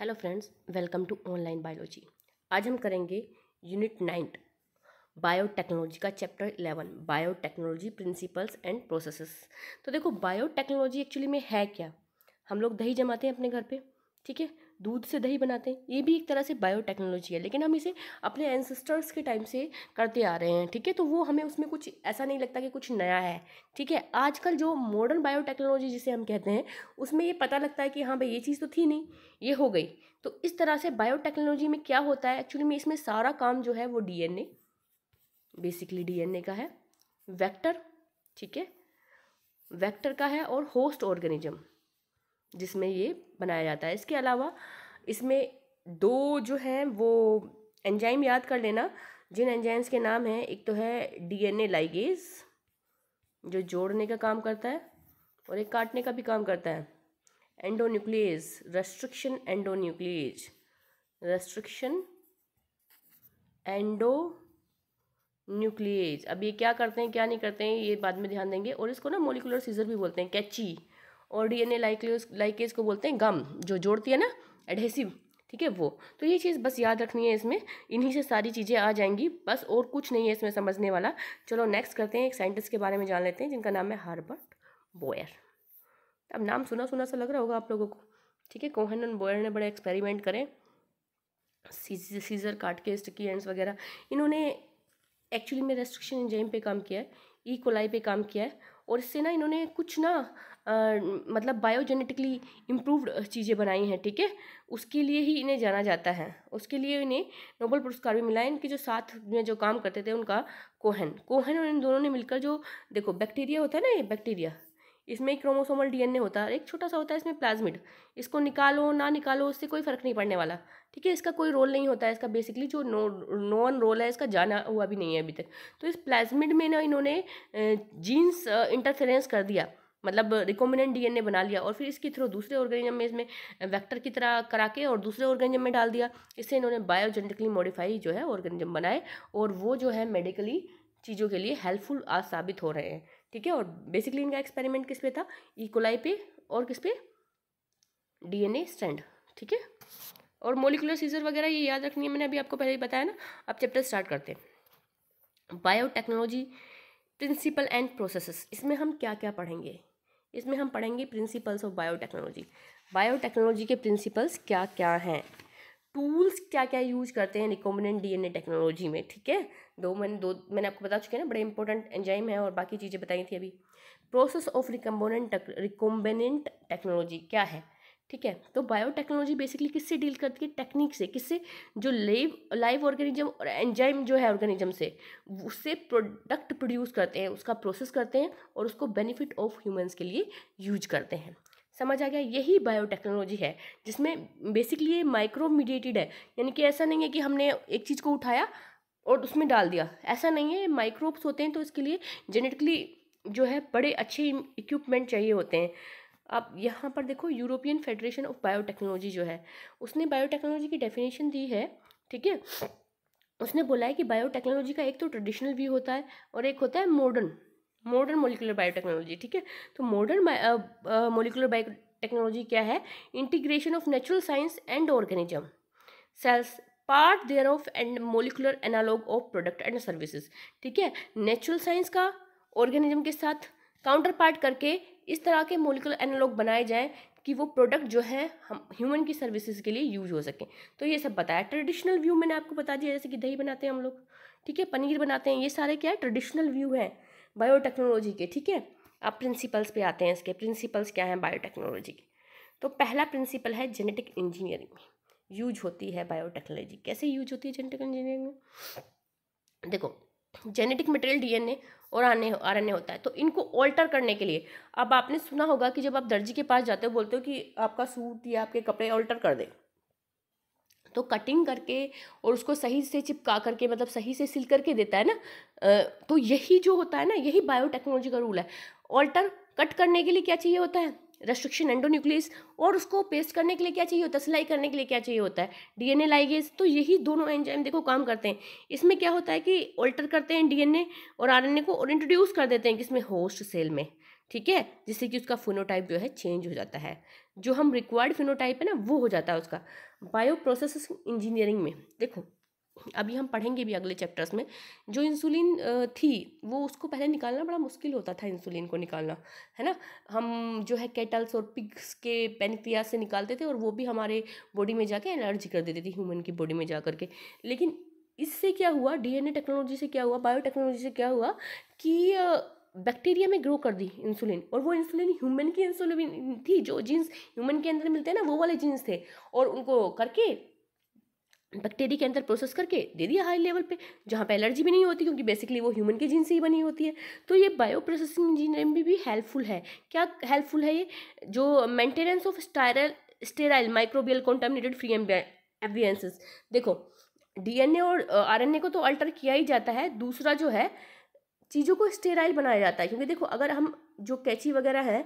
Hello friends welcome to online biology आज हम करेंगे यूनिट नाइन्थ बायोटेक्नोलॉजी का chapter eleven biotechnology principles and processes तो देखो बायोटेक्नोलॉजी एक्चुअली में है क्या हम लोग दही जमाते हैं अपने घर पे ठीक है दूध से दही बनाते हैं ये भी एक तरह से बायोटेक्नोलॉजी है लेकिन हम इसे अपने एंसेस्टर्स के टाइम से करते आ रहे हैं ठीक है तो वो हमें उसमें कुछ ऐसा नहीं लगता कि कुछ नया है ठीक है आजकल जो मॉडर्न बायोटेक्नोलॉजी जिसे हम कहते हैं उसमें ये पता लगता है कि हाँ भाई ये चीज़ तो थी नहीं ये हो गई तो इस तरह से बायोटेक्नोलॉजी में क्या होता है एक्चुअली में इसमें सारा काम जो है वो डी बेसिकली डी का है वैक्टर ठीक है वैक्टर का है और होस्ट ऑर्गेनिज्म जिसमें ये बनाया जाता है इसके अलावा इसमें दो जो हैं वो एंजाइम याद कर लेना जिन एंजाइम्स के नाम हैं एक तो है डीएनए लाइगेज जो जोड़ने का काम करता है और एक काटने का भी काम करता है endonuclease restriction endonuclease restriction endonuclease अब ये क्या करते हैं क्या नहीं करते हैं ये बाद में ध्यान देंगे और इसको ना मोलिकुलर सीजर भी बोलते हैं कैची और डीएनए लाइकेज लाइकेज को बोलते हैं गम जो जोड़ती है ना एडहेसिव ठीक है वो तो ये चीज़ बस याद रखनी है इसमें इन्हीं से सारी चीज़ें आ जाएंगी बस और कुछ नहीं है इसमें समझने वाला चलो नेक्स्ट करते हैं एक साइंटिस्ट के बारे में जान लेते हैं जिनका नाम है हार्बर्ट बोयर अब नाम सुना सुना सा लग रहा होगा आप लोगों को ठीक है कोहन बोयर ने बड़े एक्सपेरिमेंट करें सीजर काट के स्टिकी एंड्स वगैरह इन्होंने एक्चुअली में रेस्ट्रिक्शन इंजाइम पे काम किया है ई e. कोलाई पे काम किया है और इससे ना इन्होंने कुछ ना आ, मतलब बायोजेनेटिकली इम्प्रूवड चीज़ें बनाई हैं ठीक है उसके लिए ही इन्हें जाना जाता है उसके लिए इन्हें नोबल पुरस्कार भी मिला है इनके जो साथ में जो काम करते थे उनका कोहन कोहन और इन दोनों ने मिलकर जो देखो बैक्टीरिया होता है ना ये बैक्टीरिया इसमें क्रोमोसोमल डीएनए होता है एक छोटा सा होता है इसमें प्लाज्मिड इसको निकालो ना निकालो उससे कोई फ़र्क नहीं पड़ने वाला ठीक है इसका कोई रोल नहीं होता है इसका बेसिकली जो नो नॉन रोल है इसका जाना हुआ भी नहीं है अभी तक तो इस प्लाज्मिड में ना इन्होंने जीन्स इंटरफेरेंस कर दिया मतलब रिकॉम्बिनेंट डीएनए बना लिया और फिर इसके थ्रू दूसरे ऑर्गेनिज्म में इसमें वेक्टर की तरह करा के और दूसरे ऑर्गेनिज्म में डाल दिया इससे इन्होंने बायोजेनेटिकली मॉडिफाई जो है ऑर्गेनिज्म बनाए और वो जो है मेडिकली चीज़ों के लिए हेल्पफुल आज साबित हो रहे हैं ठीक है और बेसिकली इनका एक्सपेरिमेंट किस पे था इकोलाई e. पे और किस पे डीएनए स्टैंड ठीक है और मोलिकुलर सीजर वगैरह ये याद रखनी है मैंने अभी आपको पहले ही बताया ना अब चैप्टर स्टार्ट करते हैं बायोटेक्नोलॉजी प्रिंसिपल एंड प्रोसेसेस इसमें हम क्या क्या पढ़ेंगे इसमें हम पढ़ेंगे प्रिंसिपल्स ऑफ बायोटेक्नोलॉजी बायोटेक्नोलॉजी के प्रिंसिपल्स क्या क्या हैं टूल्स क्या क्या यूज करते हैं रिकॉम्बिनेंट डीएनए टेक्नोलॉजी में ठीक है दो मैंने दो मैंने आपको बता चुके हैं ना बड़े इंपॉर्टेंट एंजाइम है और बाकी चीज़ें बताई थी अभी process of recombinant recombinant technology क्या है ठीक है तो बायोटेक्नोलॉजी बेसिकली किससे डील करती है टेक्निक से किससे जो लाइव लाइव ऑर्गेनिज्म और एंजाइम जो है ऑर्गेनिज्म से उससे प्रोडक्ट प्रोड्यूस करते हैं उसका प्रोसेस करते हैं और उसको बेनिफिट ऑफ ह्यूमंस के लिए यूज करते हैं समझ आ गया यही बायोटेक्नोलॉजी है जिसमें बेसिकली ये माइक्रो मीडिएटेड है यानी कि ऐसा नहीं है कि हमने एक चीज़ को उठाया और उसमें डाल दिया ऐसा नहीं है माइक्रोब्स होते हैं तो इसके लिए जेनेटिकली जो है बड़े अच्छे इक्विपमेंट चाहिए होते हैं अब यहाँ पर देखो यूरोपियन फेडरेशन ऑफ बायोटेक्नोलॉजी जो है उसने बायोटेक्नोलॉजी की डेफिनेशन दी है ठीक है उसने बोला है कि बायोटेक्नोलॉजी का एक तो ट्रेडिशनल व्यू होता है और एक होता है मॉडर्न मॉडर्न मोलिकुलर बायोटेक्नोलॉजी ठीक है तो मॉडर्न मोलिकुलर बायो टेक्नोलॉजी क्या है integration of natural science and organism cells part thereof and molecular analog of product and services ठीक है नेचुरल साइंस का ऑर्गेनिज्म के साथ काउंटर पार्ट करके इस तरह के मोलिकुलर एनालॉग बनाए जाएँ कि वो प्रोडक्ट जो है हम ह्यूमन की सर्विसेज के लिए यूज हो सकें तो ये सब बताया ट्रेडिशनल व्यू मैंने आपको बता दिया जैसे कि दही बनाते हैं हम लोग ठीक है पनीर बनाते हैं ये सारे क्या है ट्रेडिशनल व्यू हैं बायोटेक्नोलॉजी के ठीक है अब प्रिंसिपल्स पे आते हैं इसके प्रिंसिपल्स क्या हैं बायोटेक्नोलॉजी के तो पहला प्रिंसिपल है जेनेटिक इंजीनियरिंग में यूज होती है बायोटेक्नोलॉजी कैसे यूज होती है जेनेटिक इंजीनियरिंग में देखो जेनेटिक मटेरियल डीएनए और एन ए होता है तो इनको ऑल्टर करने के लिए अब आपने सुना होगा कि जब आप दर्जी के पास जाते हो बोलते हो कि आपका सूट या आपके कपड़े ऑल्टर कर दें तो कटिंग करके और उसको सही से चिपका करके मतलब सही से सिल करके देता है ना तो यही जो होता है ना यही बायोटेक्नोलॉजी का रूल है ऑल्टर कट करने के लिए क्या चाहिए होता है रेस्ट्रिक्शन एंडोन्यूक्लियस और उसको पेस्ट करने के लिए क्या चाहिए होता है सिलाई करने के लिए क्या चाहिए होता है डीएनए लाइगेज तो यही दोनों एंजाइम देखो काम करते हैं इसमें क्या होता है कि ऑल्टर करते हैं डीएनए और आरएनए को और इंट्रोड्यूस कर देते हैं किसमें होस्ट सेल में ठीक है जिससे कि उसका फिनोटाइप जो है चेंज हो जाता है जो हम रिक्वायर्ड फिनोटाइप है ना वो हो जाता है उसका बायो प्रोसेस इंजीनियरिंग में देखो अभी हम पढ़ेंगे भी अगले चैप्टर्स में जो इंसुलिन थी वो उसको पहले निकालना बड़ा मुश्किल होता था इंसुलिन को निकालना है ना हम जो है कैटल्स और पिग्स के पेनक्रिया से निकालते थे और वो भी हमारे बॉडी में जाके एनर्जी कर देती थी ह्यूमन की बॉडी में जा करके लेकिन इससे क्या हुआ डीएनए टेक्नोलॉजी से क्या हुआ बायोटेक्नोलॉजी से क्या हुआ कि बैक्टीरिया में ग्रो कर दी इंसुलिन और वो इंसुलिन ह्यूमन की इंसुलिन थी जो जीन्स ह्यूमन के अंदर मिलते हैं ना वो वाले जीन्स थे और उनको करके बैक्टीरिया के अंदर प्रोसेस करके दे दिया हाई लेवल पे जहाँ पे एलर्जी भी नहीं होती क्योंकि बेसिकली वो ह्यूमन के जीन से ही बनी होती है तो ये बायो प्रोसेसिंग इंजीनियरिंग में भी हेल्पफुल है क्या हेल्पफुल है ये जो maintenance of sterile sterile microbial contaminated free एवियंसिस देखो डीएनए और आरएनए को तो अल्टर किया ही जाता है दूसरा जो है चीज़ों को स्टेराइल बनाया जाता है क्योंकि देखो अगर हम जो कैची वगैरह है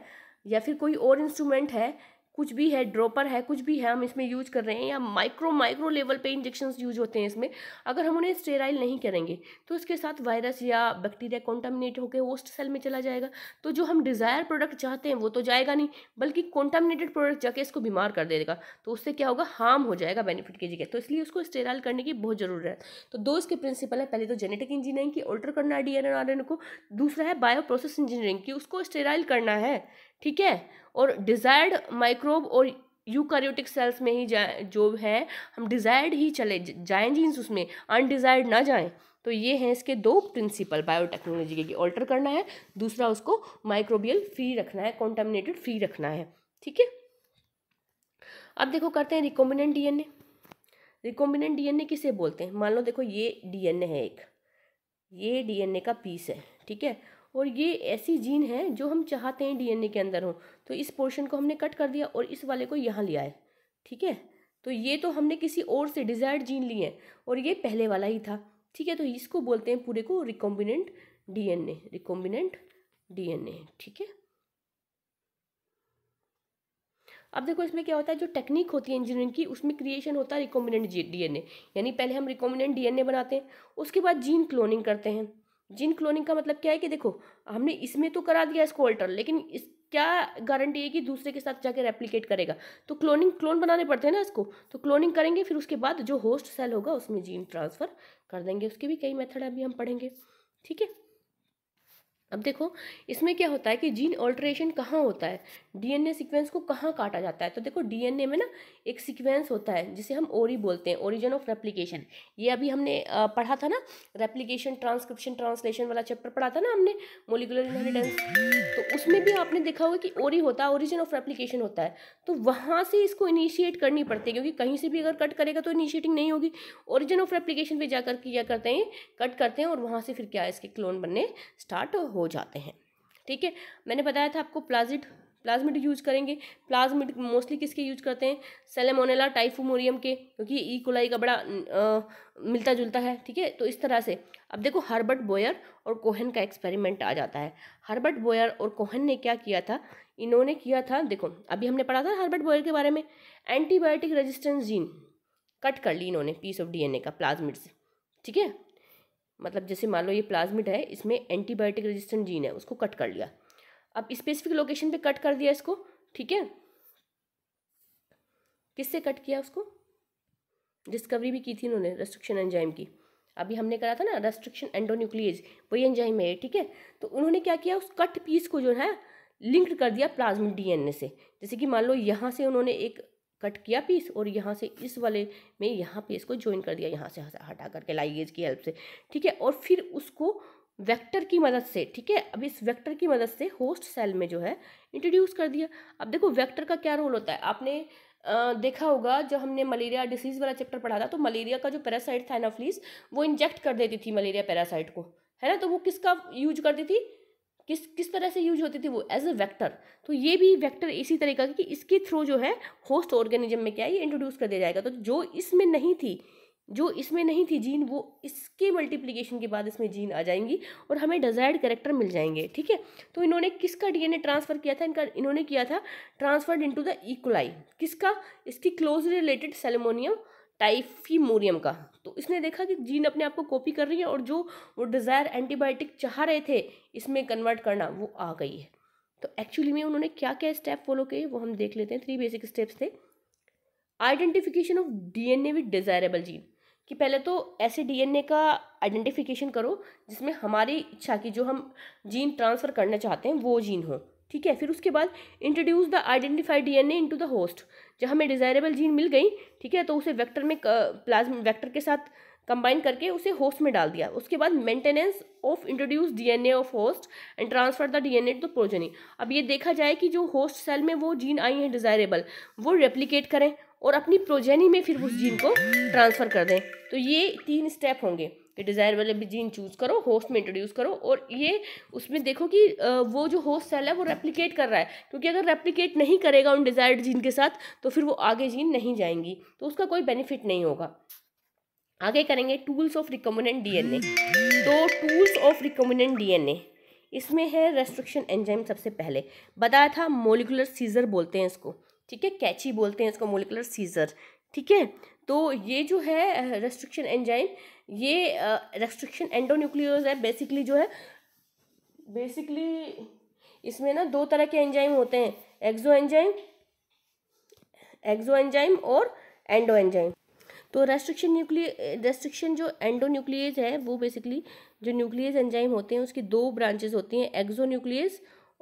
या फिर कोई और इंस्ट्रूमेंट है कुछ भी है ड्रॉपर है कुछ भी है हम इसमें यूज कर रहे हैं या माइक्रो माइक्रो लेवल पे इंजेक्शन यूज होते हैं इसमें अगर हम उन्हें स्टेराइल नहीं करेंगे तो उसके साथ वायरस या बैक्टीरिया कॉन्टामिनेट होकर होस्ट सेल में चला जाएगा तो जो हम डिज़ायर प्रोडक्ट चाहते हैं वो तो जाएगा नहीं बल्कि कॉन्टामिनेटेड प्रोडक्ट जाके इसको बीमार कर देगा तो उससे क्या होगा हार्म हो जाएगा बेनिफिट की जगह तो इसलिए उसको स्टेराइल करने की बहुत ज़रूरत है तो दो इसके प्रिंसिपल है पहले तो जेनेटिक इंजीनियरिंग की ऑल्टर करना है डी को दूसरा है बायो प्रोसेस इंजीनियरिंग की उसको स्टेराइल करना है ठीक है और डिज़ायर्ड माइक्रोब और यूकैरियोटिक सेल्स में ही जाए जो है हम डिज़ायर्ड ही चले जाएँ जीन्स उसमें अनडिज़ायर्ड ना जाएँ तो ये हैं इसके दो प्रिंसिपल बायोटेक्नोलॉजी के ऑल्टर करना है दूसरा उसको माइक्रोबियल फ्री रखना है कॉन्टामिनेटेड फ्री रखना है ठीक है अब देखो करते हैं रिकॉम्बिनेंट डीएनए रिकॉम्बिनेंट डीएनए किसे बोलते हैं मान लो देखो ये डीएनए है एक ये डीएनए का पीस है ठीक है और ये ऐसी जीन है जो हम चाहते हैं डीएनए के अंदर हो तो इस पोर्शन को हमने कट कर दिया और इस वाले को यहाँ लिया है ठीक है तो ये तो हमने किसी और से डिज़ायर्ड जीन लिए हैं और ये पहले वाला ही था ठीक है तो इसको बोलते हैं पूरे को रिकॉम्बिनेंट डीएनए रिकॉम्बिनेंट डीएनए ठीक है अब देखो इसमें क्या होता है जो टेक्निक होती है इंजीनियरिंग की उसमें क्रिएशन होता है रिकॉम्बिनेंट डीएनए यानी पहले हम रिकॉम्बिनेंट डीएनए बनाते हैं उसके बाद जीन क्लोनिंग करते हैं जीन क्लोनिंग का मतलब क्या है कि देखो हमने इसमें तो करा दिया इसको अल्टर लेकिन इस क्या गारंटी है कि दूसरे के साथ जाके रेप्लीकेट करेगा तो क्लोनिंग क्लोन बनाने पड़ते हैं ना इसको तो क्लोनिंग करेंगे फिर उसके बाद जो होस्ट सेल होगा उसमें जीन ट्रांसफ़र कर देंगे उसके भी कई मेथड अभी हम पढ़ेंगे ठीक है अब देखो इसमें क्या होता है कि जीन ऑल्ट्रेशन कहाँ होता है डीएनए सीक्वेंस को कहाँ काटा जाता है तो देखो डीएनए में ना एक सीक्वेंस होता है जिसे हम ओरी बोलते हैं ओरिजिन ऑफ रेप्लीकेशन ये अभी हमने पढ़ा था ना रेप्लीकेशन ट्रांसक्रिप्शन ट्रांसलेशन वाला चैप्टर पढ़ा था ना हमने मोलिकुलर इनहेरिटेंस तो उसमें भी आपने देखा होगा कि ओरी होता है ओरिजिन ऑफ रेप्लीकेशन होता है तो वहाँ से इसको इनिशिएट करनी पड़ती है क्योंकि कहीं से भी अगर कट करेगा तो इनिशिएटिंग नहीं होगी ओरिजिन ऑफ रेप्लीकेशन पर जाकर क्या करते हैं कट करते हैं और वहाँ से फिर क्या इसके क्लोन बनने स्टार्ट हो हो जाते हैं ठीक है मैंने बताया था आपको प्लाजिड प्लाज्मिड यूज़ करेंगे प्लाज्मिड मोस्टली किसके यूज करते हैं सेलेमोनेला टाइफोमोरियम के क्योंकि ई कोलाई का बड़ा आ, मिलता जुलता है ठीक है तो इस तरह से अब देखो हर्बर्ट बोयर और कोहन का एक्सपेरिमेंट आ जाता है हर्बर्ट बोयर और कोहन ने क्या किया था इन्होंने किया था देखो अभी हमने पढ़ा था हर्बर्ट बोयर के बारे में एंटीबायोटिक रजिस्टेंस जीन कट कर ली इन्होंने पीस ऑफ डी का प्लाज्मिड से ठीक है मतलब जैसे मान लो ये प्लाज्मिड है इसमें एंटीबायोटिक रेजिस्टेंट जीन है उसको कट कर लिया अब स्पेसिफिक लोकेशन पे कट कर दिया इसको ठीक है किससे कट किया उसको डिस्कवरी भी की थी इन्होंने रेस्ट्रिक्शन एंजाइम की अभी हमने करा था ना रेस्ट्रिक्शन एंडोन्यूक्लियज वही एंजाइम है ठीक है तो उन्होंने क्या किया उस कट पीस को जो है लिंक्ड कर दिया प्लाज्मिक डीएनए से जैसे कि मान लो यहाँ से उन्होंने एक कट किया पीस और यहाँ से इस वाले में यहाँ पे इसको ज्वाइन कर दिया यहाँ से हटा करके लाइगेज की हेल्प से ठीक है और फिर उसको वेक्टर की मदद से ठीक है अब इस वेक्टर की मदद से होस्ट सेल में जो है इंट्रोड्यूस कर दिया अब देखो वेक्टर का क्या रोल होता है आपने आ, देखा होगा जब हमने मलेरिया डिसीज़ वाला चैप्टर पढ़ा था तो मलेरिया का जो पैरासाइट था एनाफ्लीस वो इंजेक्ट कर देती थी मलेरिया पैरासाइट को है ना तो वो किसका यूज करती थी किस किस तरह से यूज होती थी वो एज अ वेक्टर तो ये भी वेक्टर इसी तरीका की कि इसके थ्रू जो है होस्ट ऑर्गेनिज्म में क्या है ये इंट्रोड्यूस कर दिया जाएगा तो जो इसमें नहीं थी जो इसमें नहीं थी जीन वो इसके मल्टीप्लिकेशन के बाद इसमें जीन आ जाएंगी और हमें डिजायर्ड करेक्टर मिल जाएंगे ठीक है तो इन्होंने किसका डीएनए ट्रांसफ़र किया था इनका इन्होंने किया था ट्रांसफर्ड इनटू द इकोलाई किसका इसकी क्लोज रिलेटेड सेलमोनियम टाइफीमोरियम का तो इसने देखा कि जीन अपने आप को कॉपी कर रही है और जो वो डिज़ायर एंटीबायोटिक चाह रहे थे इसमें कन्वर्ट करना वो आ गई है तो एक्चुअली में उन्होंने क्या क्या स्टेप फॉलो किए वो हम देख लेते हैं थ्री बेसिक स्टेप्स थे identification of DNA with desirable gene कि पहले तो ऐसे डीएनए का आइडेंटिफिकेशन करो जिसमें हमारी इच्छा की जो हम जीन ट्रांसफ़र करना चाहते हैं वो जीन हो ठीक है फिर उसके बाद introduce the identified DNA into the host जब हमें डिजायरेबल जीन मिल गई ठीक है तो उसे वेक्टर में प्लाज्म वेक्टर के साथ कंबाइन करके उसे होस्ट में डाल दिया उसके बाद maintenance of introduce DNA of host and transfer the DNA to the progeny अब ये देखा जाए कि जो होस्ट सेल में वो जीन आई हैं डिजायरेबल वो रेप्लीकेट करें और अपनी प्रोजेनी में फिर उस जीन को ट्रांसफ़र कर दें तो ये तीन स्टेप होंगे कि वाले भी जीन चूज़ करो होस्ट में इंट्रोड्यूस करो और ये उसमें देखो कि वो जो होस्ट सेल है वो रेप्लिकेट कर रहा है क्योंकि अगर रेप्लिकेट नहीं करेगा उन डिज़ायर्ड जीन के साथ तो फिर वो आगे जीन नहीं जाएंगी तो उसका कोई बेनिफिट नहीं होगा आगे करेंगे टूल्स ऑफ रिकम्बिनेंट डीएनए तो टूल्स ऑफ रिकम्बिनेंट डीएनए इसमें है रेस्ट्रिक्शन एंजाइम सबसे पहले बताया था मोलिकुलर सीजर बोलते हैं इसको ठीक है कैची बोलते हैं इसको मोलिकुलर सीजर ठीक है तो ये जो है रेस्ट्रिक्शन एंजाइम ये रेस्ट्रिक्शन एंडोन्यूक्लियोज है बेसिकली जो है बेसिकली इसमें ना दो तरह के एंजाइम होते हैं एक्जो एंजाइम एक्जो एंजाइम और एंडो एंजाइम तो रेस्ट्रिक्शन न्यूक्लिय रेस्ट्रिक्शन जो एंडो न्यूक्लियस है वो बेसिकली जो न्यूक्लियस एंजाइम होते हैं उसकी दो ब्रांचेस होती हैं एक्जो न्यूक्लियस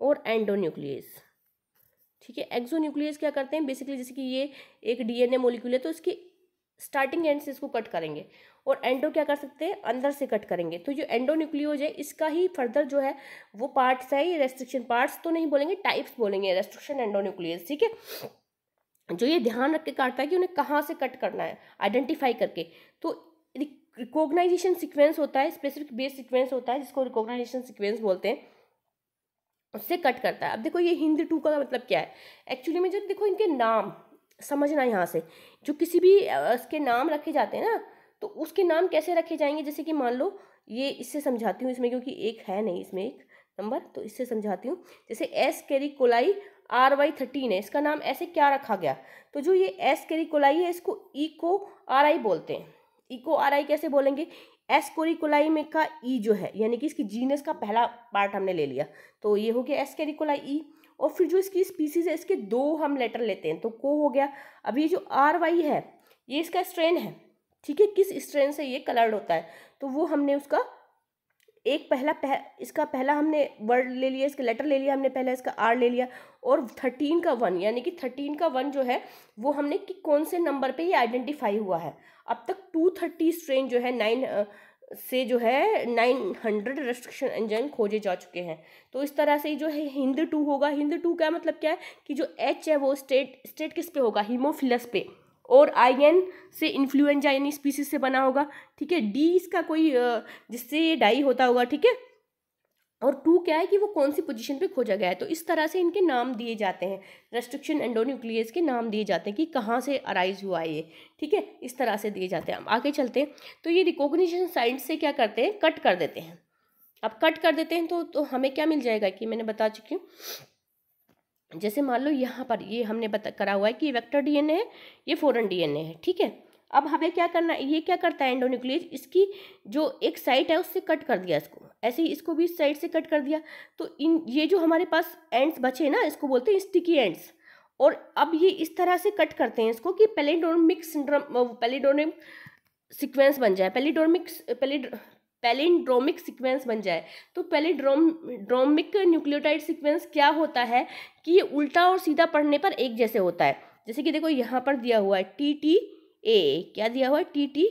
और एंडो न्यूक्लियस ठीक है एक्जो न्यूक्लियस क्या करते हैं बेसिकली जैसे कि ये एक डीएनए मॉलिक्यूल है तो इसकी स्टार्टिंग एंड से इसको कट करेंगे और एंडो क्या कर सकते हैं अंदर से कट करेंगे तो जो एंडो न्यूक्लियोज है इसका ही फर्दर जो है वो पार्ट्स है ये रेस्ट्रिक्शन पार्ट्स तो नहीं बोलेंगे टाइप्स बोलेंगे रेस्ट्रिक्शन एंडो न्यूक्लियस ठीक है जो ये ध्यान रख के काटता है कि उन्हें कहाँ से कट करना है आइडेंटिफाई करके तो रिकोगनाइजेशन सिक्वेंस होता है स्पेसिफिक बेस सिक्वेंस होता है जिसको रिकोगनाइजेशन सिक्वेंस बोलते हैं उससे कट करता है अब देखो ये हिंद टू का मतलब क्या है एक्चुअली में जब देखो इनके नाम समझना यहाँ से जो किसी भी इसके नाम रखे जाते हैं ना तो उसके नाम कैसे रखे जाएंगे जैसे कि मान लो ये इससे समझाती हूँ इसमें क्योंकि एक है नहीं इसमें एक नंबर तो इससे समझाती हूँ जैसे Escherichia coli R Y thirteen है इसका नाम ऐसे क्या रखा गया तो जो ये एस कैरी कोलाई है इसको इको आर आई बोलते हैं इको आर आई कैसे बोलेंगे एस कोलाई में का ई e जो है यानी कि इसकी जीनस का पहला पार्ट हमने ले लिया तो ये हो गया एस कोलाई ई और फिर जो इसकी स्पीसीज है इसके दो हम लेटर लेते हैं तो को हो गया अभी ये जो आर वाई है ये इसका स्ट्रेन है ठीक है किस स्ट्रेन से ये कलर्ड होता है तो वो हमने उसका एक पहला पह, इसका पहला हमने वर्ड ले लिया इसका लेटर ले लिया हमने पहला इसका आर ले लिया और थर्टीन का वन यानी कि थर्टीन का वन जो है वो हमने कि कौन से नंबर पे ये आइडेंटिफाई हुआ है अब तक टू थर्टी स्ट्रेन जो है नाइन से जो है नाइन हंड्रेड रेस्ट्रिक्शन इंजन खोजे जा चुके हैं तो इस तरह से जो है हिंद टू होगा हिंद टू का मतलब क्या है कि जो एच है वो स्टेट स्टेट किस पे होगा हीमोफिलस पे और आई एन से इन्फ्लुएंजा यानी स्पीसीज से बना होगा ठीक है डी इसका कोई जिससे ये डाई होता होगा ठीक है और टू क्या है कि वो कौन सी पोजीशन पे खोजा गया है तो इस तरह से इनके नाम दिए जाते हैं रेस्ट्रिक्शन एंडोन्यूक्लियस के नाम दिए जाते हैं कि कहाँ से अराइज हुआ ये ठीक है इस तरह से दिए जाते हैं हम आगे चलते हैं तो ये रिकॉग्निशन साइंस से क्या करते हैं कट कर देते हैं अब कट कर देते हैं तो, तो हमें क्या मिल जाएगा कि मैंने बता चुकी हूँ जैसे मान लो यहाँ पर ये हमने बता करा हुआ है कि ये वेक्टर डीएनए है ये फॉरन डीएनए है ठीक है अब हमें क्या करना है ये क्या करता है एंडोन्यूक्लियस इसकी जो एक साइड है उससे कट कर दिया इसको ऐसे ही इसको भी इस साइड से कट कर दिया तो इन ये जो हमारे पास एंड्स बचे ना इसको बोलते हैं स्टिकी एंड्स और अब ये इस तरह से कट करते हैं इसको कि पेलेडोरमिक सिंड्रम पेलेडोरमिक सिक्वेंस बन जाए पेलेडोरमिक पेली पैलिंड्रोमिक सीक्वेंस बन जाए तो पैलिड्रोम ड्रोमिक न्यूक्लियोटाइड सीक्वेंस क्या होता है कि ये उल्टा और सीधा पढ़ने पर एक जैसे होता है जैसे कि देखो यहाँ पर दिया हुआ है टी टी ए क्या दिया हुआ है टी टी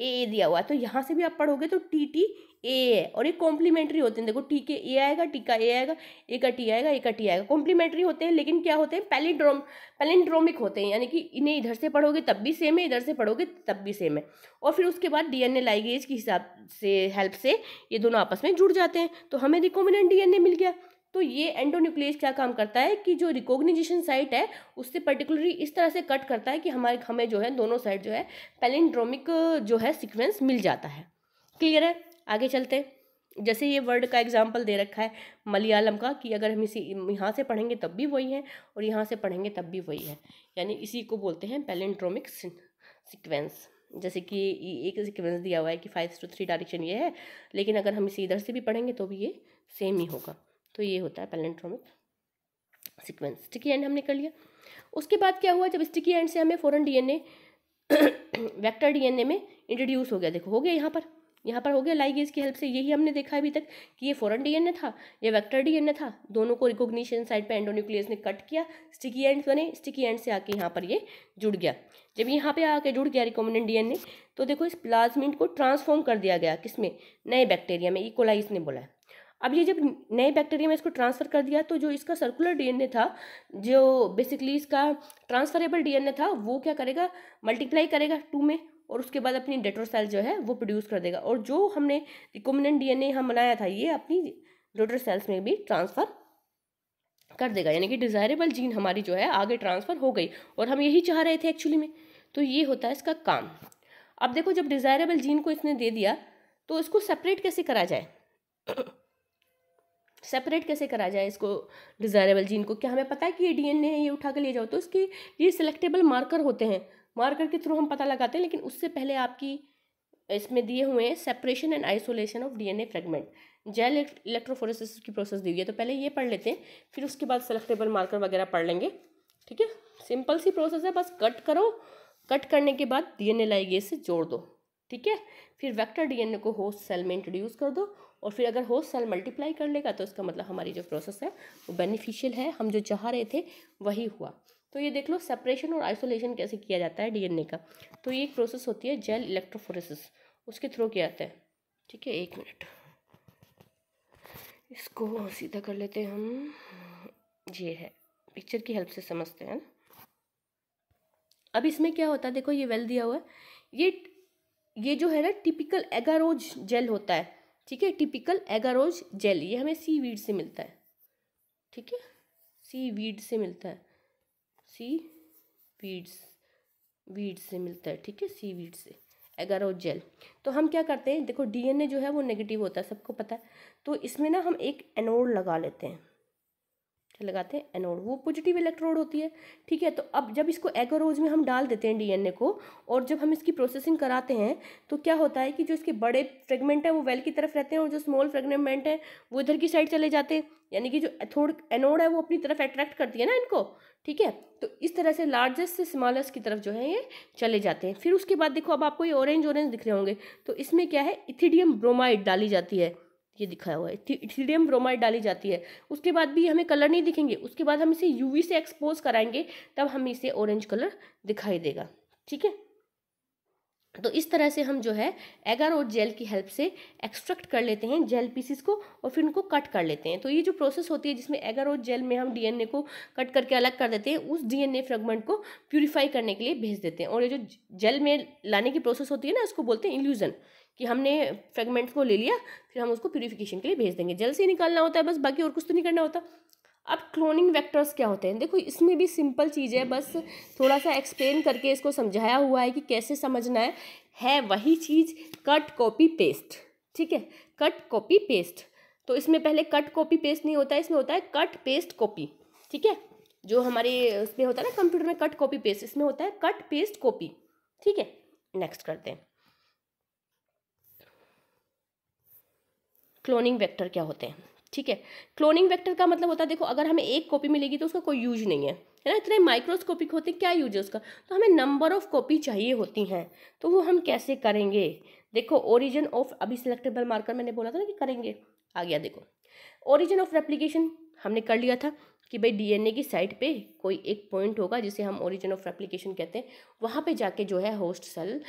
ए दिया हुआ है तो यहाँ से भी आप पढ़ोगे तो टी टी ए है और ये कॉम्प्लीमेंट्री होते हैं देखो टी के ए आएगा टी का ए आएगा ए का टी आएगा ए का टी आएगा कॉम्प्लीमेंट्री होते हैं लेकिन क्या होते हैं पैलिड्रोम पैलिड्रोमिक होते हैं यानी कि इन्हें इधर से पढ़ोगे तब भी सेम है इधर से पढ़ोगे तब भी सेम है और फिर उसके बाद डी एन लाइगेज के हिसाब से हेल्प से ये दोनों आपस में जुड़ जाते हैं तो हमें रिकॉम्बिनेंट डी मिल गया तो ये एंडोन्यूक्लियस क्या काम करता है कि जो रिकॉग्निशन साइट है उससे पर्टिकुलरली इस तरह से कट करता है कि हमारे हमें जो है दोनों साइड जो है पैलिंड्रोमिक जो है सीक्वेंस मिल जाता है क्लियर है आगे चलते जैसे ये वर्ड का एग्जाम्पल दे रखा है मलयालम का कि अगर हम इसी यहाँ से पढ़ेंगे तब भी वही है और यहाँ से पढ़ेंगे तब भी वही है यानी इसी को बोलते हैं पेलेंट्रोमिक सिक्वेंस जैसे कि एक सिक्वेंस दिया हुआ है कि फाइव टू थ्री डायरेक्शन ये है लेकिन अगर हम इसे इधर से भी पढ़ेंगे तो भी ये सेम ही होगा तो ये होता है पेलेंट्रोमिक सिक्वेंस स्टिकी एंड हमने कर लिया उसके बाद क्या हुआ जब स्टिकी एंड से हमें फ़ौरन डीएनए वेक्टर डीएनए में इंट्रोड्यूस हो गया देखो हो गया यहाँ पर यहाँ पर हो गया लाइगेज की हेल्प से यही हमने देखा अभी तक कि ये फॉरन डीएनए था ये वेक्टर डीएनए था दोनों को रिकॉग्निशन साइड पे एंडोन्यूक्लियस ने कट किया स्टिकी एंड बने स्टिकी एंड से आके यहाँ पर ये जुड़ गया जब यहाँ पे आके जुड़ गया रिकॉमिनेंट डीएनए तो देखो इस प्लाज्मिट को ट्रांसफॉर्म कर दिया गया किसमें नए बैक्टीरिया में इकोलाइस e. ने बोला है अब ये जब नए बैक्टीरिया में इसको ट्रांसफ़र कर दिया तो जो इसका सर्कुलर डीएनए था जो बेसिकली इसका ट्रांसफरेबल डीएनए था वो क्या करेगा मल्टीप्लाई करेगा टू में और उसके बाद अपनी डेटर सेल जो है वो प्रोड्यूस कर देगा और जो हमने रिकोमिनेंट डीएनए हम बनाया था ये अपनी डोटर सेल्स में भी ट्रांसफ़र कर देगा यानी कि डिज़ायरेबल जीन हमारी जो है आगे ट्रांसफ़र हो गई और हम यही चाह रहे थे एक्चुअली में तो ये होता है इसका काम अब देखो जब डिज़ायरेबल जीन को इसने दे दिया तो इसको सेपरेट कैसे करा जाए सेपरेट कैसे करा जाए इसको डिज़ायरेबल जीन को क्या हमें पता है कि ये डीएनए है ये उठा के ले जाओ तो इसके ये सिलेक्टेबल मार्कर होते हैं मार्कर के थ्रू हम पता लगाते हैं लेकिन उससे पहले आपकी इसमें दिए हुए हैं separation and isolation of DNA fragment gel electrophoresis की प्रोसेस दी हुई है तो पहले ये पढ़ लेते हैं फिर उसके बाद सेलेक्टेबल मार्कर वगैरह पढ़ लेंगे ठीक है सिंपल सी प्रोसेस है बस कट करो कट करने के बाद डीएनए लाइगेज से जोड़ दो ठीक है फिर वेक्टर डीएनए को होस्ट सेल में इंट्रोड्यूस कर दो और फिर अगर होस्ट सेल मल्टीप्लाई कर लेगा तो इसका मतलब हमारी जो प्रोसेस है वो बेनिफिशियल है हम जो चाह रहे थे वही हुआ तो ये देख लो सेपरेशन और आइसोलेशन कैसे किया जाता है डीएनए का तो ये एक प्रोसेस होती है जेल इलेक्ट्रोफोरेसिस उसके थ्रू किया जाता है ठीक है एक मिनट इसको सीधा कर लेते हैं हम ये है पिक्चर की हेल्प से समझते हैं ना अब इसमें क्या होता है देखो ये वेल दिया हुआ है ये ये जो है ना टिपिकल एगारोज जेल होता है ठीक है टिपिकल एगारोज जेल ये हमें सी वीड से मिलता है ठीक है सी वीड से मिलता है सी वीड्स वीड से मिलता है ठीक है सी वीड से एगर जेल तो हम क्या करते हैं देखो डीएनए जो है वो नेगेटिव होता है सबको पता है तो इसमें ना हम एक एनोड लगा लेते हैं क्या लगाते हैं एनोड वो पॉजिटिव इलेक्ट्रोड होती है ठीक है तो अब जब इसको एगोरोज में हम डाल देते हैं डीएनए को और जब हम इसकी प्रोसेसिंग कराते हैं तो क्या होता है कि जो इसके बड़े फ्रेगमेंट हैं वो वेल की तरफ रहते हैं और जो स्मॉल फ्रेगमेंट हैं वो इधर की साइड चले जाते हैं यानी कि जो एथोड एनोड है वो अपनी तरफ अट्रैक्ट करती है ना इनको ठीक है तो इस तरह से लार्जेस्ट से स्मॉलेस्ट की तरफ जो है ये चले जाते हैं फिर उसके बाद देखो अब आपको ये ऑरेंज ऑरेंज दिख रहे होंगे तो इसमें क्या है इथिडियम ब्रोमाइड डाली जाती है ये दिखाया हुआ है इथिलियम ब्रोमाइड डाली जाती है उसके बाद भी हमें कलर नहीं दिखेंगे उसके बाद हम इसे यूवी से एक्सपोज कराएंगे तब हम इसे ऑरेंज कलर दिखाई देगा ठीक है तो इस तरह से हम जो है एगर और जेल की हेल्प से एक्सट्रैक्ट कर लेते हैं जेल पीसीस को और फिर उनको कट कर लेते हैं तो ये जो प्रोसेस होती है जिसमें एगर और जेल में हम डीएनए को कट करके अलग कर देते हैं उस डीएनए फ्रेगमेंट को प्यूरिफाई करने के लिए भेज देते हैं और ये जो जेल में लाने की प्रोसेस होती है ना उसको बोलते हैं इल्यूज़न कि हमने फ्रेगमेंट्स को ले लिया फिर हम उसको प्योरीफिकेशन के लिए भेज देंगे जल से ही निकालना होता है बस बाकी और कुछ तो नहीं करना होता अब क्लोनिंग वेक्टर्स क्या होते हैं देखो इसमें भी सिंपल चीज़ है बस थोड़ा सा एक्सप्लेन करके इसको समझाया हुआ है कि कैसे समझना है है वही चीज़ कट कॉपी पेस्ट ठीक है कट कॉपी पेस्ट तो इसमें पहले कट कॉपी पेस्ट नहीं होता है इसमें होता है कट पेस्ट कॉपी ठीक है जो हमारे उसमें होता है ना कंप्यूटर में कट कॉपी पेस्ट इसमें होता है कट पेस्ट कॉपी ठीक है नेक्स्ट करते हैं क्लोनिंग वेक्टर क्या होते हैं ठीक है क्लोनिंग वेक्टर का मतलब होता है देखो अगर हमें एक कॉपी मिलेगी तो उसका कोई यूज नहीं है है ना इतने माइक्रोस्कोपिक होते क्या यूज है उसका तो हमें नंबर ऑफ कॉपी चाहिए होती हैं तो वो हम कैसे करेंगे देखो ओरिजिन ऑफ अभी सिलेक्टेबल मार्कर मैंने बोला था ना कि करेंगे आ गया देखो ओरिजिन ऑफ रेप्लीकेशन हमने कर लिया था कि भाई डीएनए की साइट पे कोई एक पॉइंट होगा जिसे हम ओरिजिन ऑफ रेप्लीकेशन कहते हैं वहाँ पे जाके जो है होस्ट सेल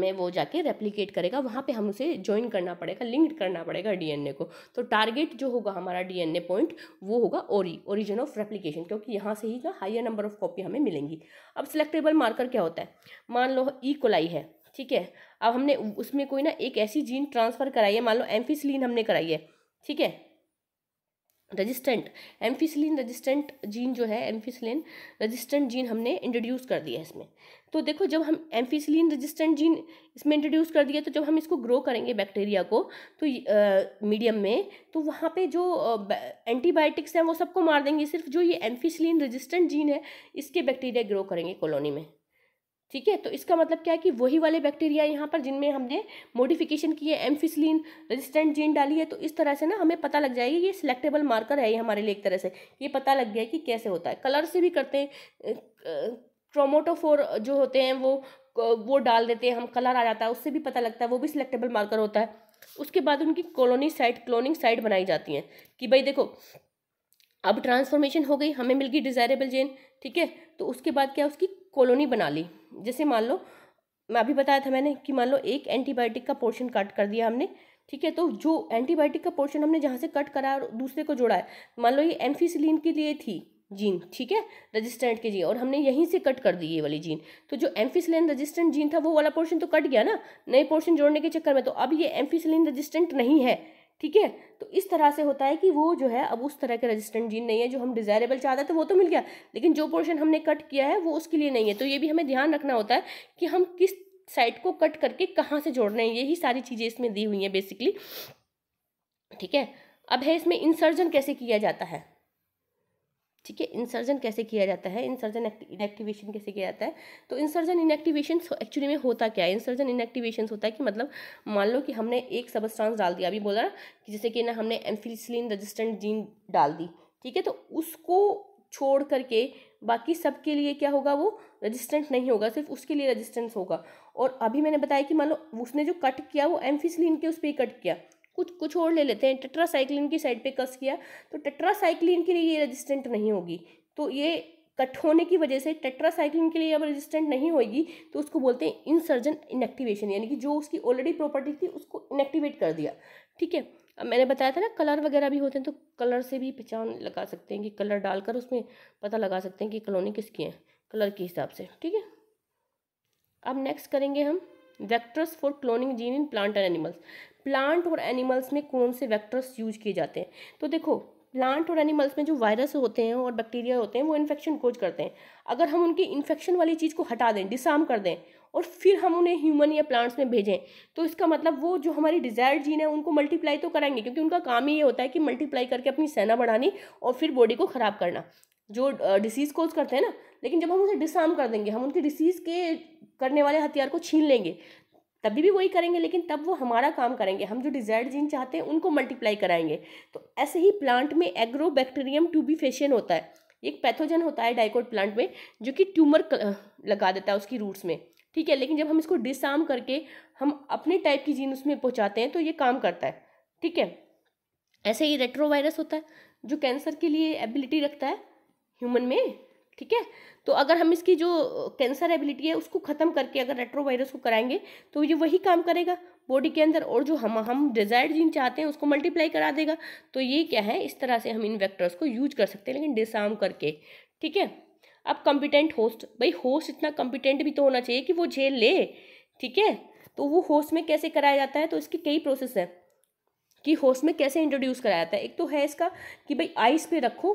में वो जाके रेप्लीकेट करेगा वहाँ पे हम उसे ज्वाइन करना पड़ेगा लिंक्ड करना पड़ेगा डीएनए को तो टारगेट जो होगा हमारा डीएनए पॉइंट वो होगा ओरी ओरिजिन ऑफ रेप्लीकेशन क्योंकि यहाँ से ही ना हाइयर नंबर ऑफ कॉपी हमें मिलेंगी अब सिलेक्टेबल मार्कर क्या होता है मान लो ई e कोलाई है ठीक है अब हमने उसमें कोई ना एक ऐसी जीन ट्रांसफ़र कराई है मान लो एम्फिसलिन हमने कराई है ठीक है रजिस्टेंट एम्फिसलिन रजिस्टेंट जीन जो है एम्फिसलिन रजिस्टेंट जीन हमने इंट्रोड्यूस कर दिया है इसमें तो देखो जब हम एम्फिसलिन रजिस्टेंट जीन इसमें इंट्रोड्यूस कर दिया तो जब हम इसको ग्रो करेंगे बैक्टीरिया को तो मीडियम में तो वहाँ पे जो एंटीबायोटिक्स हैं वो सबको मार देंगे सिर्फ जो ये एम्फिसलिन रजिस्टेंट जीन है इसके बैक्टीरिया ग्रो करेंगे कॉलोनी में ठीक है तो इसका मतलब क्या है कि वही वाले बैक्टीरिया यहाँ पर जिनमें हमने मोडिफिकेशन की है एम्फिसलिन रेजिस्टेंट जीन डाली है तो इस तरह से ना हमें पता लग जाएगी ये सिलेक्टेबल मार्कर है ये हमारे लिए एक तरह से ये पता लग गया कि कैसे होता है कलर से भी करते हैं क्रोमोटोफोर जो होते हैं वो वो डाल देते हैं हम कलर आ जाता है उससे भी पता लगता है वो भी सिलेक्टेबल मार्कर होता है उसके बाद उनकी कॉलोनी साइट क्लोनिंग साइट बनाई जाती हैं कि भाई देखो अब ट्रांसफॉर्मेशन हो गई हमें मिल गई डिज़ायरेबल जेन ठीक है तो उसके बाद क्या उसकी कॉलोनी बना ली जैसे मान लो मैं अभी बताया था मैंने कि मान लो एक एंटीबायोटिक का पोर्शन कट कर दिया हमने ठीक है तो जो एंटीबायोटिक का पोर्शन हमने जहाँ से कट करा और दूसरे को जोड़ा है मान लो ये एम्फीसिलीन के लिए थी जीन ठीक है रजिस्टेंट के जी और हमने यहीं से कट कर दी ये वाली जीन तो जो एम्फीसिलीन रजिस्टेंट जीन था वो वाला पोर्शन तो कट गया ना नए पोर्शन जोड़ने के चक्कर में तो अब ये एम्फीसिलीन रजिस्टेंट नहीं है ठीक है तो इस तरह से होता है कि वो जो है अब उस तरह के रजिस्टेंट जीन नहीं है जो हम डिजायरेबल चाहते थे तो वो तो मिल गया लेकिन जो पोर्शन हमने कट किया है वो उसके लिए नहीं है तो ये भी हमें ध्यान रखना होता है कि हम किस साइड को कट करके कहाँ से जोड़ रहे हैं यही सारी चीज़ें इसमें दी हुई हैं बेसिकली ठीक है अब है इसमें इंसर्जन कैसे किया जाता है ठीक है इंसर्जन कैसे किया जाता है इंसर्जन इनएक्टिवेशन कैसे किया जाता है तो इंसर्जन इनएक्टिवेशन एक्चुअली में होता क्या है इंसर्जन इनएक्टिवेशन होता है कि मतलब मान लो कि हमने एक सबस्टांस डाल दिया अभी बोला कि जैसे कि ना हमने एम्फिलिसिन रजिस्टेंट जीन डाल दी ठीक है तो उसको छोड़ करके बाकी सब के लिए क्या होगा वो रेजिस्टेंट नहीं होगा सिर्फ उसके लिए रेजिस्टेंस होगा और अभी मैंने बताया कि मान लो उसने जो कट किया वो एम्फिसलिन के उस पर ही कट किया कुछ कुछ और ले लेते हैं टेट्रासाइक्लिन की साइड पे कस किया तो टेट्रासाइक्लिन के लिए ये रेजिस्टेंट नहीं होगी तो ये कट होने की वजह से टेट्रासाइक्लिन के लिए अब रेजिस्टेंट नहीं होगी तो उसको बोलते हैं इंसर्जन इनएक्टिवेशन यानी कि जो उसकी ऑलरेडी प्रॉपर्टी थी उसको इनएक्टिवेट कर दिया ठीक है अब मैंने बताया था ना कलर वगैरह भी होते हैं तो कलर से भी पहचान लगा सकते हैं कि कलर डालकर उसमें पता लगा सकते हैं कि कलोनी किसकी है कलर के हिसाब से ठीक है अब नेक्स्ट करेंगे हम vectors for cloning gene in plant and animals plant और एनिमल्स में कौन से वेक्टर्स यूज किए जाते हैं तो देखो प्लांट और एनिमल्स में जो वायरस होते हैं और बैक्टीरिया होते हैं वो इन्फेक्शन कोज करते हैं अगर हम उनकी इन्फेक्शन वाली चीज़ को हटा दें डिसाम कर दें और फिर हम उन्हें ह्यूमन या प्लांट्स में भेजें तो इसका मतलब वो जो हमारी डिजायर्ड जीन है उनको मल्टीप्लाई तो कराएंगे क्योंकि उनका काम ही ये होता है कि मल्टीप्लाई करके अपनी सेना बढ़ानी और फिर बॉडी को ख़राब करना जो डिसीज़ कोज करते हैं ना लेकिन जब हम उसे डिसआर्म कर देंगे हम उनकी डिसीज़ के करने वाले हथियार को छीन लेंगे तभी भी वही करेंगे लेकिन तब वो हमारा काम करेंगे हम जो डिजायर्ड जीन चाहते हैं उनको मल्टीप्लाई कराएंगे तो ऐसे ही प्लांट में एग्रो बैक्टीरियम ट्यूबिफेशन होता है एक पैथोजन होता है डाइकोट प्लांट में जो कि ट्यूमर लगा देता है उसकी रूट्स में ठीक है लेकिन जब हम इसको डिसआर्म करके हम अपने टाइप की जीन उसमें पहुँचाते हैं तो ये काम करता है ठीक है ऐसे ही रेट्रोवायरस होता है जो कैंसर के लिए एबिलिटी रखता है ह्यूमन में ठीक है तो अगर हम इसकी जो कैंसर एबिलिटी है उसको ख़त्म करके अगर रेट्रोवायरस को कराएंगे तो ये वही काम करेगा बॉडी के अंदर और जो हम हम डिजायर्ड जीन चाहते हैं उसको मल्टीप्लाई करा देगा तो ये क्या है इस तरह से हम इन वेक्टर्स को यूज कर सकते हैं लेकिन डिसार्म करके ठीक है अब कम्पिटेंट होस्ट भाई होस्ट इतना कम्पिटेंट भी तो होना चाहिए कि वो झेल ले ठीक है तो वो होस्ट में कैसे कराया जाता है तो इसकी कई प्रोसेस है कि होस्ट में कैसे इंट्रोड्यूस कराया जाता है एक तो है इसका कि भाई आइस पे रखो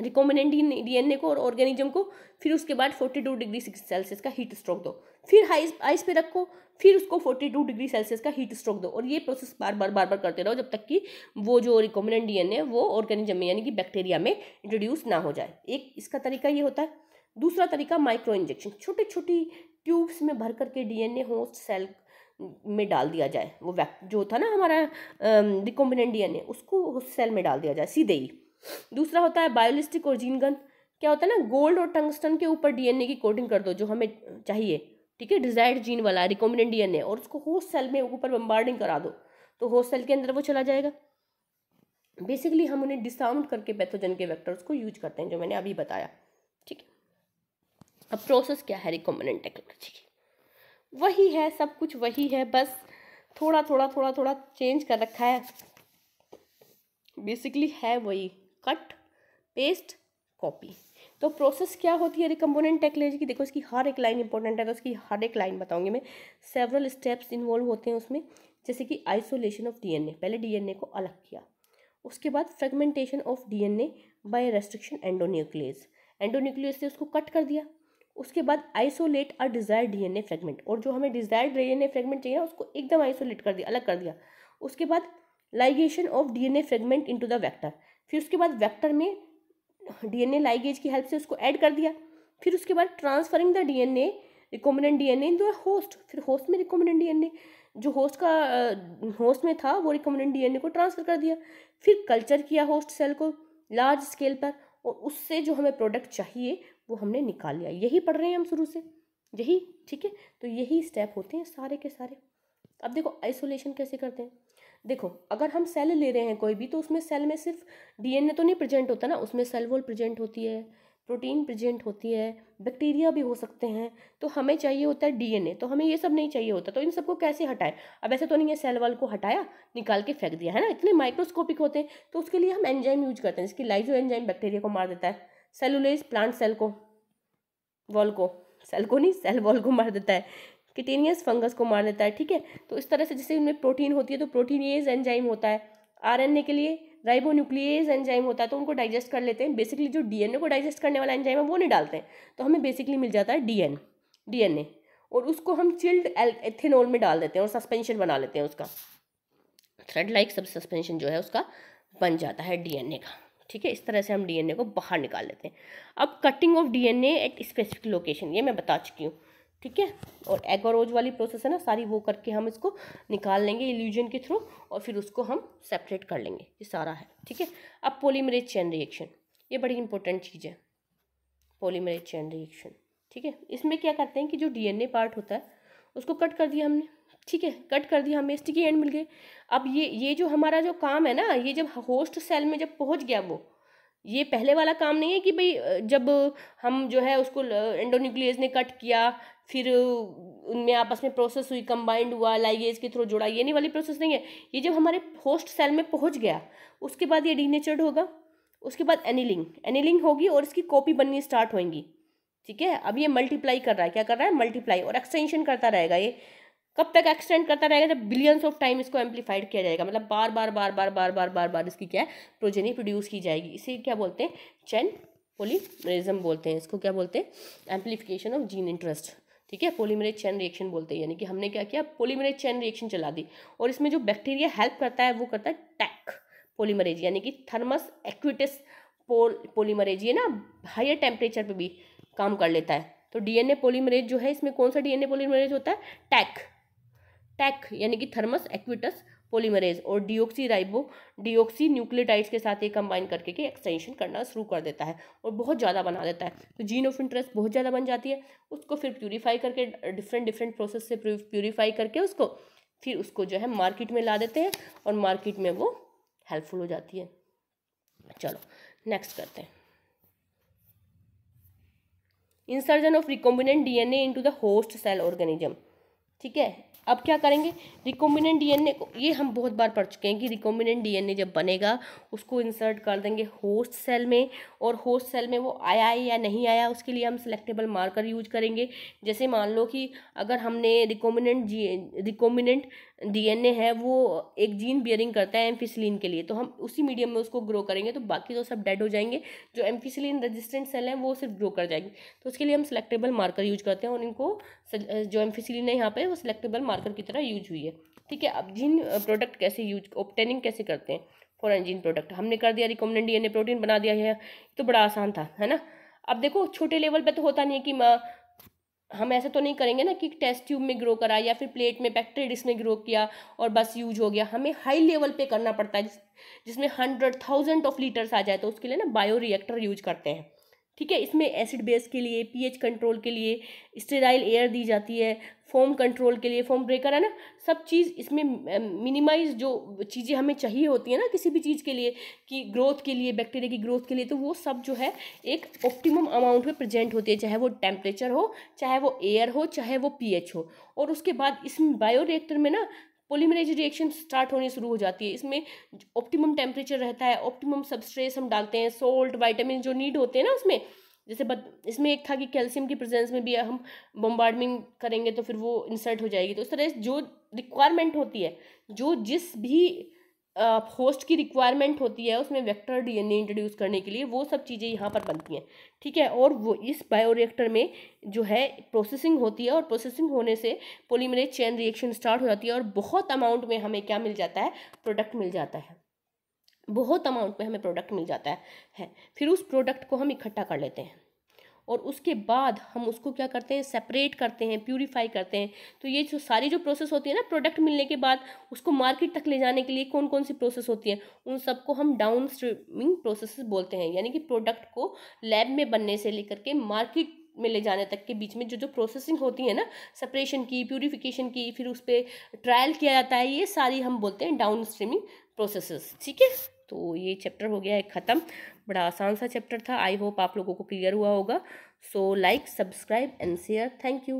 एन डीएनए को और ऑर्गेनिज्म को फिर उसके बाद 42 डिग्री सेल्सियस का हीट स्ट्रोक दो फिर हाइस आइस पे रखो फिर उसको 42 डिग्री सेल्सियस का हीट स्ट्रोक दो और ये प्रोसेस बार बार बार बार करते रहो जब तक कि वो जो एन डीएनए वो ऑर्गेनिज्म में यानी कि बैक्टीरिया में इंट्रोड्यूस ना हो जाए एक इसका तरीका ये होता है दूसरा तरीका माइक्रो इंजेक्शन छोटी छोटी ट्यूब्स में भर करके ए होस्ट सेल में डाल दिया जाए वो जो था ना हमारा रिकॉम्बिनेंट ए उसको होस्ट सेल में डाल दिया जाए सीधे ही दूसरा होता है बायोलिस्टिक और जीन गन क्या होता है ना गोल्ड और टंगस्टन के ऊपर डीएनए की कोटिंग कर दो जो हमें चाहिए ठीक है डिजायर्ड जीन वाला रिकॉमिनेंट डीएनए और उसको होस्ट सेल में ऊपर बम्बार्डिंग करा दो तो होस्ट सेल के अंदर वो चला जाएगा बेसिकली हम उन्हें डिसाउंड करके पैथोजन के वैक्टर्स को यूज करते हैं जो मैंने अभी बताया ठीक है अब प्रोसेस क्या है रिकॉमिनेंट टेक्नोलॉजी की वही है सब कुछ वही है बस थोड़ा थोड़ा थोड़ा थोड़ा चेंज कर रखा है बेसिकली है वही कट पेस्ट कॉपी तो प्रोसेस क्या होती है रिकम्पोनेंट टेक्नोलॉजी की देखो इसकी हर एक लाइन इंपॉर्टेंट है तो इसकी हर एक लाइन बताऊंगी मैं सेवरल स्टेप्स इन्वॉल्व होते हैं उसमें जैसे कि आइसोलेशन ऑफ डीएनए पहले डीएनए को अलग किया उसके बाद fragmentation of DNA by restriction endonuclease endonuclease से उसको कट कर दिया उसके बाद isolate a desired DNA fragment और जो हमें डिजायर्ड डीएनए फ्रेगमेंट चाहिए उसको एकदम आइसोलेट कर दिया अलग कर दिया उसके बाद ligation of DNA fragment into the vector फिर उसके बाद वेक्टर में डीएनए लाइगेज की हेल्प से उसको ऐड कर दिया फिर उसके बाद transferring the DNA recombinant DNA in the host फिर होस्ट में रिकॉम्बिनेंट डीएनए जो होस्ट का होस्ट में था वो रिकॉम्बिनेंट डीएनए को ट्रांसफर कर दिया फिर कल्चर किया होस्ट सेल को लार्ज स्केल पर और उससे जो हमें प्रोडक्ट चाहिए वो हमने निकाल लिया यही पढ़ रहे हैं हम शुरू से यही ठीक है तो यही स्टेप होते हैं सारे के सारे अब देखो आइसोलेशन कैसे करते हैं देखो अगर हम सेल ले रहे हैं कोई भी तो उसमें सेल में सिर्फ डीएनए तो नहीं प्रेजेंट होता ना उसमें सेल वॉल प्रेजेंट होती है प्रोटीन प्रेजेंट होती है बैक्टीरिया भी हो सकते हैं तो हमें चाहिए होता है डीएनए तो हमें ये सब नहीं चाहिए होता तो इन सबको कैसे हटाएं अब ऐसे तो नहीं है सेल वॉल को हटाया निकाल के फेंक दिया है ना इतने माइक्रोस्कोपिक होते हैं तो उसके लिए हम एंजाइम यूज करते हैं जिसकी लाइजो एंजाइम बैक्टीरिया को मार देता है सेलुलेज प्लांट सेल को वॉल को सेल को नहीं सेल वॉल को मार देता है किटेनियस फंगस को मार देता है ठीक है तो इस तरह से जैसे उनमें प्रोटीन होती है तो प्रोटीनियज एंजाइम होता है आर के लिए राइबोन्यूक्लियज एंजाइम होता है तो उनको डाइजेस्ट कर लेते हैं बेसिकली जो डी को डाइजेस्ट करने वाला एंजाइम है वो नहीं डालते हैं तो हमें बेसिकली मिल जाता है डी एन एन ए और उसको हम चिल्ड एथेनॉल में डाल देते हैं और सस्पेंशन बना लेते हैं उसका थ्रेड लाइक सब सस्पेंशन जो है उसका बन जाता है डीएनए का ठीक है इस तरह से हम डीएनए को बाहर निकाल लेते हैं अब cutting of DNA at specific location ये मैं बता चुकी हूँ ठीक है और एग और ओज वाली प्रोसेस है ना सारी वो करके हम इसको निकाल लेंगे इल्यूजन के थ्रू और फिर उसको हम सेपरेट कर लेंगे ये सारा है ठीक है अब पोलीमरेज चैन रिएक्शन ये बड़ी इंपॉर्टेंट चीज़ है पोलीमरेज चैन रिएक्शन ठीक है इसमें क्या करते हैं कि जो डीएनए पार्ट होता है उसको कट कर दिया हमने ठीक है कट कर दिया हमें इसकी एंड मिल गए अब ये ये जो हमारा जो काम है ना ये जब होस्ट सेल में जब पहुंच गया वो ये पहले वाला काम नहीं है कि भाई जब हम जो है उसको एंडोन्यूक्लियस ने कट किया फिर उनमें आपस में प्रोसेस हुई कंबाइंड हुआ लाइगेज के थ्रू जुड़ा ये नहीं वाली प्रोसेस नहीं है ये जब हमारे होस्ट सेल में पहुंच गया उसके बाद ये डीनेचर्ड होगा उसके बाद एनिलिंग एनिलिंग होगी और इसकी कॉपी बननी स्टार्ट होएंगी ठीक है अब ये मल्टीप्लाई कर रहा है क्या कर रहा है मल्टीप्लाई और एक्सटेंशन करता रहेगा ये कब तक एक्सटेंड करता रहेगा जब बिलियंस ऑफ टाइम इसको एम्पलीफाइड किया जाएगा मतलब बार बार बार बार बार बार बार बार इसकी क्या है प्रोजेनी प्रोड्यूस की जाएगी इसे क्या बोलते हैं चैन पोलीमरिज्म बोलते हैं इसको क्या बोलते हैं एम्पलीफिकेशन ऑफ जीन इंटरेस्ट ठीक है पोलीमरेज चैन रिएक्शन बोलते हैं यानी कि हमने क्या किया पोलीमरेज चैन रिएक्शन चला दी और इसमें जो बैक्टीरिया हेल्प करता है वो करता है टैक पोलीमरेज यानी कि थर्मस एक्विटिस पोल पोलीमरेज ये ना हायर टेम्परेचर पे भी काम कर लेता है तो डीएनए पोलीमरेज जो है इसमें कौन सा डीएनए पोलीमरेज होता है टैक टैक यानी कि थर्मस एक्विटस पोलीमरेज और डिओक्सी राइबो डीओक्सी न्यूक्लियोटाइड्स के साथ ये कंबाइन करके के एक्सटेंशन करना शुरू कर देता है और बहुत ज़्यादा बना देता है तो जीन ऑफ इंटरेस्ट बहुत ज़्यादा बन जाती है उसको फिर प्यूरीफाई करके डिफरेंट डिफरेंट प्रोसेस से प्यूरीफाई करके उसको फिर उसको जो है मार्केट में ला देते हैं और मार्केट में वो हेल्पफुल हो जाती है चलो नेक्स्ट करते हैं insertion of recombinant DNA into the host cell organism ठीक है अब क्या करेंगे रिकॉम्बिनेंट डीएनए को ये हम बहुत बार पढ़ चुके हैं कि रिकॉम्बिनेंट डीएनए जब बनेगा उसको इंसर्ट कर देंगे होस्ट सेल में और होस्ट सेल में वो आया है या नहीं आया उसके लिए हम सिलेक्टेबल मार्कर यूज करेंगे जैसे मान लो कि अगर हमने रिकॉम्बिनेंट जी रिकॉम्बिनेंट डीएनए है वो एक जीन बियरिंग करता है एम्फिसलिन के लिए तो हम उसी मीडियम में उसको ग्रो करेंगे तो बाकी तो सब डेड हो जाएंगे जो एम्फिसलिन रेजिस्टेंट सेल हैं वो सिर्फ ग्रो कर जाएंगे तो उसके लिए हम सिलेक्टेबल मार्कर यूज करते हैं और इनको जो एम्फिसलिन है यहाँ पर वो सिलेक्टेबल मार्कर की तरह यूज हुई है ठीक है अब जीन प्रोडक्ट कैसे यूज ऑप्टेनिंग कैसे करते हैं फॉरन जीन प्रोडक्ट हमने कर दिया रिकॉमन डी प्रोटीन बना दिया है तो बड़ा आसान था है ना अब देखो छोटे लेवल पे तो होता नहीं है कि हम ऐसा तो नहीं करेंगे ना कि टेस्ट ट्यूब में ग्रो करा या फिर प्लेट में बैक्टेरिया डिश में ग्रो किया और बस यूज हो गया हमें हाई लेवल पे करना पड़ता है जिस, जिसमें हंड्रेड थाउजेंड ऑफ लीटर्स आ जाए तो उसके लिए ना बायो रिएक्टर यूज करते हैं ठीक है इसमें एसिड बेस के लिए पीएच कंट्रोल के लिए स्टेराइल एयर दी जाती है फोम कंट्रोल के लिए फोम ब्रेकर है ना सब चीज़ इसमें मिनिमाइज जो चीज़ें हमें चाहिए होती है ना किसी भी चीज़ के लिए कि ग्रोथ के लिए बैक्टीरिया की ग्रोथ के लिए तो वो सब जो है एक ऑप्टिमम अमाउंट में प्रेजेंट होती है चाहे वो टेम्परेचर हो चाहे वो एयर हो चाहे वो पीएच हो और उसके बाद इस बायोरिएक्टर में ना पोलीमरेज रिएक्शन स्टार्ट होनी शुरू हो जाती है इसमें ऑप्टिमम टेम्परेचर रहता है ऑप्टिमम सबस्ट्रेस हम डालते हैं सोल्ट वाइटामिन जो नीड होते हैं ना उसमें जैसे बत, इसमें एक था कि कैल्शियम की प्रेजेंस में भी हम बम्बार्डमिंग करेंगे तो फिर वो इंसर्ट हो जाएगी तो उस तरह जो रिक्वायरमेंट होती है जो जिस भी होस्ट की रिक्वायरमेंट होती है उसमें वेक्टर डीएनए इंट्रोड्यूस करने के लिए वो सब चीज़ें यहाँ पर बनती हैं ठीक है और वो इस बायोरिएक्टर में जो है प्रोसेसिंग होती है और प्रोसेसिंग होने से पोलीमरेज चेन रिएक्शन स्टार्ट हो जाती है और बहुत अमाउंट में हमें क्या मिल जाता है प्रोडक्ट मिल जाता है बहुत अमाउंट में हमें प्रोडक्ट मिल जाता है, है। फिर उस प्रोडक्ट को हम इकट्ठा कर लेते हैं और उसके बाद हम उसको क्या करते हैं सेपरेट करते हैं प्यूरीफाई करते हैं तो ये जो सारी जो प्रोसेस होती है ना प्रोडक्ट मिलने के बाद उसको मार्केट तक ले जाने के लिए कौन कौन सी प्रोसेस होती है उन सबको हम डाउन स्ट्रीमिंग प्रोसेस बोलते हैं यानी कि प्रोडक्ट को लैब में बनने से लेकर के मार्केट में ले जाने तक के बीच में जो जो प्रोसेसिंग होती है ना सेपरेशन की प्योरीफिकेशन की फिर उस पर ट्रायल किया जाता है ये सारी हम बोलते हैं डाउन स्ट्रीमिंग प्रोसेस ठीक है तो ये चैप्टर हो गया है ख़त्म बड़ा आसान सा चैप्टर था आई होप आप लोगों को क्लियर हुआ होगा so like subscribe and share thank you